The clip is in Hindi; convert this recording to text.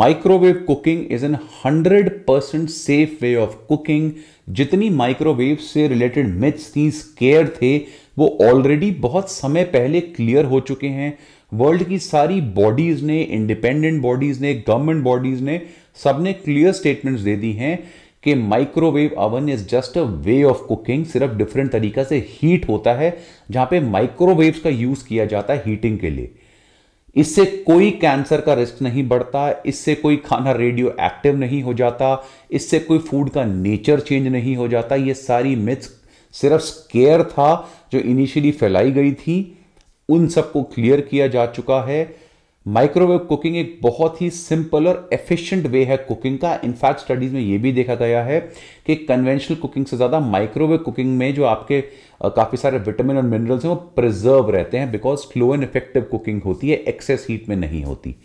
microwave cooking is an hundred percent safe way of cooking जितनी माइक्रोवेव से रिलेटेड मिथ्स थी स्केयर थे वो ऑलरेडी बहुत समय पहले क्लियर हो चुके हैं वर्ल्ड की सारी बॉडीज़ ने इंडिपेंडेंट बॉडीज़ ने गवर्नमेंट बॉडीज़ ने सबने क्लियर स्टेटमेंट्स दे दी हैं कि microwave oven is just a way of cooking सिर्फ डिफरेंट तरीका से हीट होता है जहां पे माइक्रोवेव्स का यूज़ किया जाता है हीटिंग के लिए इससे कोई कैंसर का रिस्क नहीं बढ़ता इससे कोई खाना रेडियो एक्टिव नहीं हो जाता इससे कोई फूड का नेचर चेंज नहीं हो जाता ये सारी मिथ्स सिर्फ स्केयर था जो इनिशियली फैलाई गई थी उन सबको क्लियर किया जा चुका है माइक्रोवेव कुकिंग एक बहुत ही सिंपल और एफिशिएंट वे है कुकिंग का इनफैक्ट स्टडीज में यह भी देखा गया है कि कन्वेंशनल कुकिंग से ज़्यादा माइक्रोवेव कुकिंग में जो आपके काफ़ी सारे विटामिन और मिनरल्स हैं वो प्रिजर्व रहते हैं because slow and effective cooking होती है एक्सेस हीट में नहीं होती